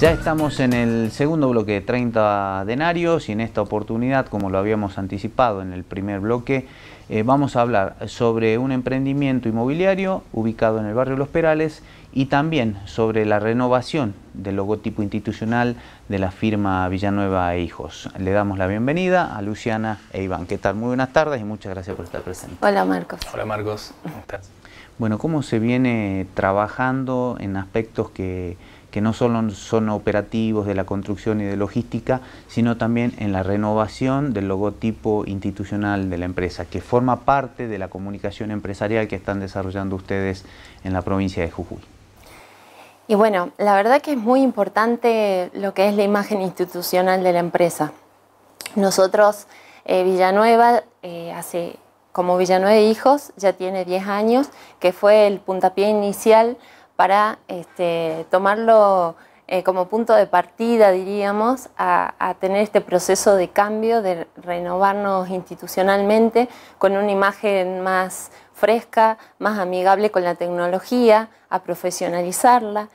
Ya estamos en el segundo bloque de 30 denarios y en esta oportunidad, como lo habíamos anticipado en el primer bloque, eh, vamos a hablar sobre un emprendimiento inmobiliario ubicado en el barrio Los Perales y también sobre la renovación del logotipo institucional de la firma Villanueva e Hijos. Le damos la bienvenida a Luciana e Iván. ¿Qué tal? Muy buenas tardes y muchas gracias por estar presente. Hola Marcos. Hola Marcos, ¿cómo estás? Bueno, ¿cómo se viene trabajando en aspectos que, no solo son operativos de la construcción y de logística, sino también en la renovación del logotipo institucional de la empresa, que forma parte de la comunicación empresarial que están desarrollando ustedes en la provincia de Jujuy. Y bueno, la verdad que es muy importante lo que es la imagen institucional de la empresa. Nosotros, eh, Villanueva, eh, hace como Villanueva Hijos, ya tiene 10 años, que fue el puntapié inicial para este, tomarlo eh, como punto de partida, diríamos, a, a, tener este proceso de cambio, de renovarnos institucionalmente con una imagen más fresca, más amigable con la tecnología, a profesionalizarla,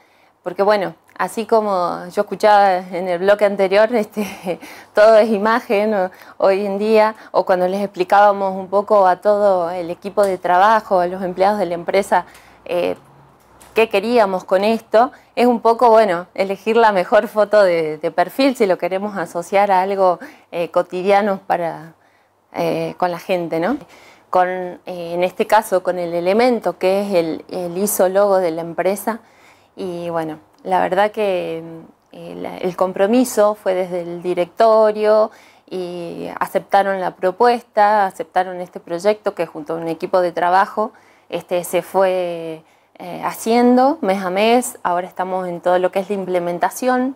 porque bueno, así como yo escuchaba en el bloque anterior, este, todo es imagen hoy en día, o cuando les explicábamos un poco a todo el equipo de trabajo, a los empleados de la empresa, eh, qué queríamos con esto, es un poco, bueno, elegir la mejor foto de, perfil si lo queremos asociar a algo eh, cotidiano para, eh, con la gente, ¿no? en este caso, con el elemento que es el, el ISO logo de la empresa y bueno, la verdad que eh, el, compromiso fue desde el directorio y aceptaron la propuesta, aceptaron este proyecto que junto a un equipo de trabajo este, se fue eh, haciendo mes a mes. Ahora estamos en todo lo que es la implementación.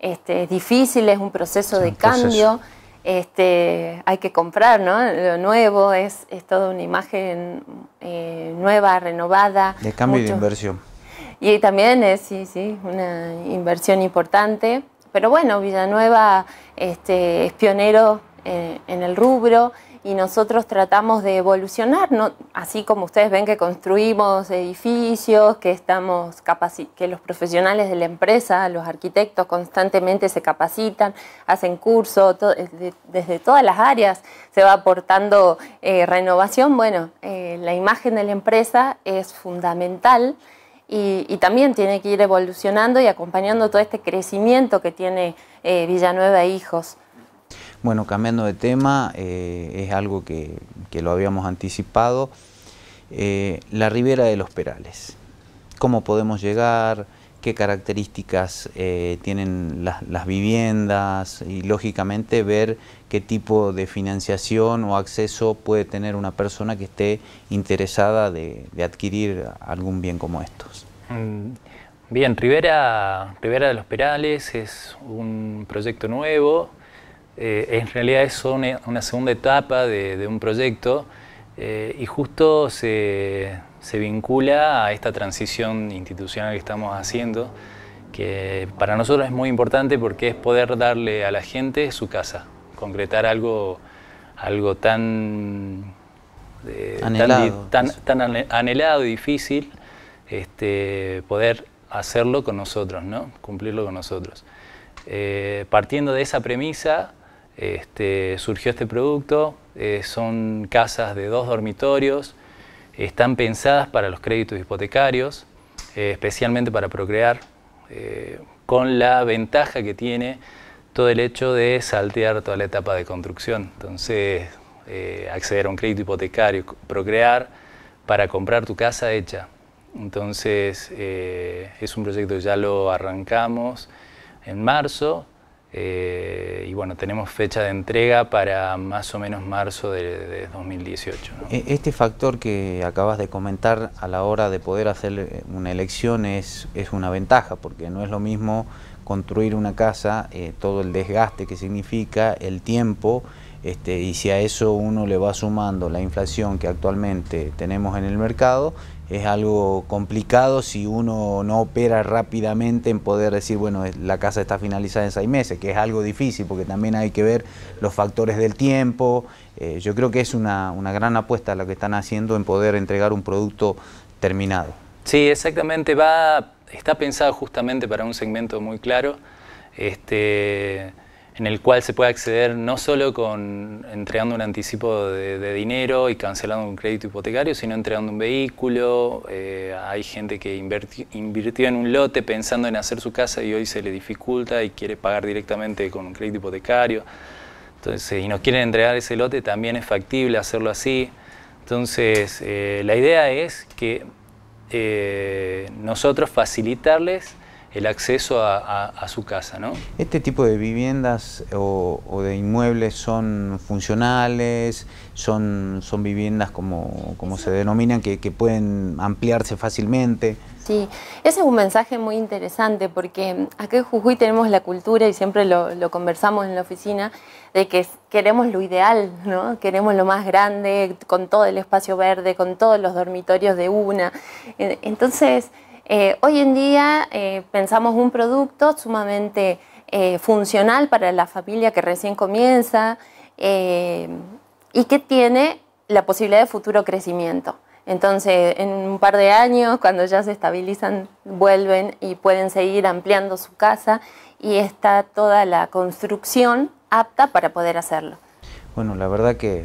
Este, es difícil, es un proceso de cambio. Este, hay que comprar, ¿no? Lo nuevo es, es toda una imagen eh, nueva, renovada. De cambio y de inversión. Y también es, una inversión importante. Pero bueno, Villanueva este, es pionero eh, en el rubro y nosotros tratamos de evolucionar, ¿no? así como ustedes ven que construimos edificios, que, estamos que los profesionales de la empresa, los arquitectos constantemente se capacitan, hacen cursos, eh, desde, todas las áreas se va aportando eh, renovación. Bueno, la imagen de la empresa es fundamental y, también tiene que ir evolucionando y acompañando todo este crecimiento que tiene eh, Villanueva e Hijos. Bueno, cambiando de tema, eh, es algo que, lo habíamos anticipado, eh, la ribera de los Perales. ¿Cómo podemos llegar? qué características eh, tienen las, viviendas y lógicamente ver qué tipo de financiación o acceso puede tener una persona que esté interesada de, adquirir algún bien como estos. Mm, bien, Rivera, de los Perales es un proyecto nuevo, eh, en realidad es e, una, segunda etapa de, un proyecto eh, y justo se, se vincula a esta transición institucional que estamos haciendo, que para nosotros es muy importante porque es poder darle a la gente su casa, concretar algo, algo tan, eh, anhelado, tan, anhelado y difícil, este, poder hacerlo con nosotros, ¿no? cumplirlo con nosotros. Eh, partiendo de esa premisa, este, surgió este producto, eh, son casas de dos dormitorios, están pensadas para los créditos hipotecarios, eh, especialmente para procrear, eh, con la ventaja que tiene todo el hecho de saltear toda la etapa de construcción. Entonces, eh, acceder a un crédito hipotecario, procrear para comprar tu casa hecha. Entonces, es un proyecto que ya lo arrancamos en marzo, eh, y bueno, tenemos fecha de entrega para más o menos marzo de, 2018. E-, este factor que acabas de comentar a la hora de poder hacer eh, una elección es, una ventaja, porque no es lo mismo construir una casa, eh, todo el desgaste que significa, el tiempo este, y si a eso uno le va sumando la inflación que actualmente tenemos en el mercado, es algo complicado si uno no opera rápidamente en poder decir, bueno, la casa está finalizada en seis meses, que es algo difícil porque también hay que ver los factores del tiempo. Eh, yo creo que es una, gran apuesta lo que están haciendo en poder entregar un producto terminado. Sí, exactamente, va, está pensado justamente para un segmento muy claro. Este, en el cual se puede acceder no solo con entregando un anticipo de, dinero y cancelando un crédito hipotecario, sino entregando un vehículo. Eh, hay gente que invirtió, en un lote pensando en hacer su casa y hoy se le dificulta y quiere pagar directamente con un crédito hipotecario. Entonces, si nos quieren entregar ese lote, también es factible hacerlo así. Entonces, eh, la idea es que eh, nosotros facilitarles el acceso a, su casa. ¿no? ¿Este tipo de viviendas o, de inmuebles son funcionales? ¿Son, son viviendas como, como se denominan que, pueden ampliarse fácilmente? Sí, ese es un mensaje muy interesante porque acá en Jujuy tenemos la cultura y siempre lo, lo, conversamos en la oficina de que queremos lo ideal, ¿no? Queremos lo más grande, con todo el espacio verde, con todos los dormitorios de una. Entonces, eh, hoy en día eh, pensamos un producto sumamente eh, funcional para la familia que recién comienza y que tiene la posibilidad de futuro crecimiento. Entonces, en un par de años, cuando ya se estabilizan, vuelven y pueden seguir ampliando su casa y está toda la construcción apta para poder hacerlo. Bueno, la verdad que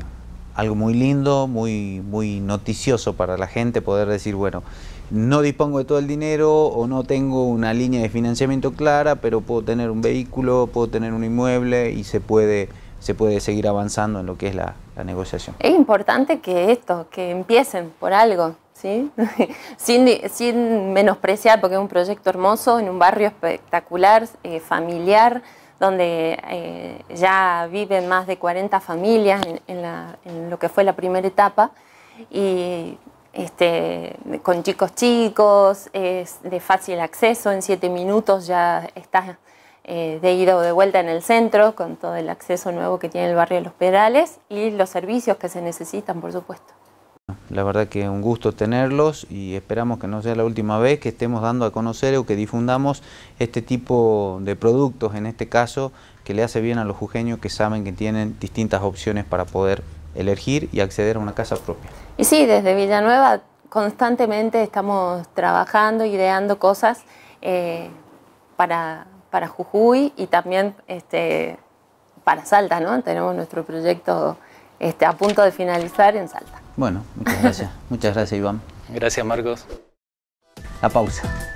algo muy lindo, muy, muy noticioso para la gente poder decir, bueno, no dispongo de todo el dinero o no tengo una línea de financiamiento clara, pero puedo tener un vehículo, puedo tener un inmueble y se puede, se puede seguir avanzando en lo que es la, negociación. Es importante que esto, que empiecen por algo, ¿sí? sin, sin menospreciar, porque es un proyecto hermoso, en un barrio espectacular, eh, familiar, donde eh, ya viven más de 40 familias en, en lo que fue la primera etapa. Y este, con chicos chicos, es de fácil acceso, en siete minutos ya estás eh, de ida o de vuelta en el centro, con todo el acceso nuevo que tiene el barrio de Los Pedales y los servicios que se necesitan, por supuesto. La verdad que un gusto tenerlos y esperamos que no sea la última vez que estemos dando a conocer o que difundamos este tipo de productos, en este caso, que le hace bien a los jujeños que saben que tienen distintas opciones para poder elegir y acceder a una casa propia. Y sí, desde Villanueva constantemente estamos trabajando, ideando cosas eh, para, Jujuy y también este, para Salta, ¿no? Tenemos nuestro proyecto este, a punto de finalizar en Salta. Bueno, muchas gracias. muchas gracias, Iván. Gracias, Marcos. La pausa.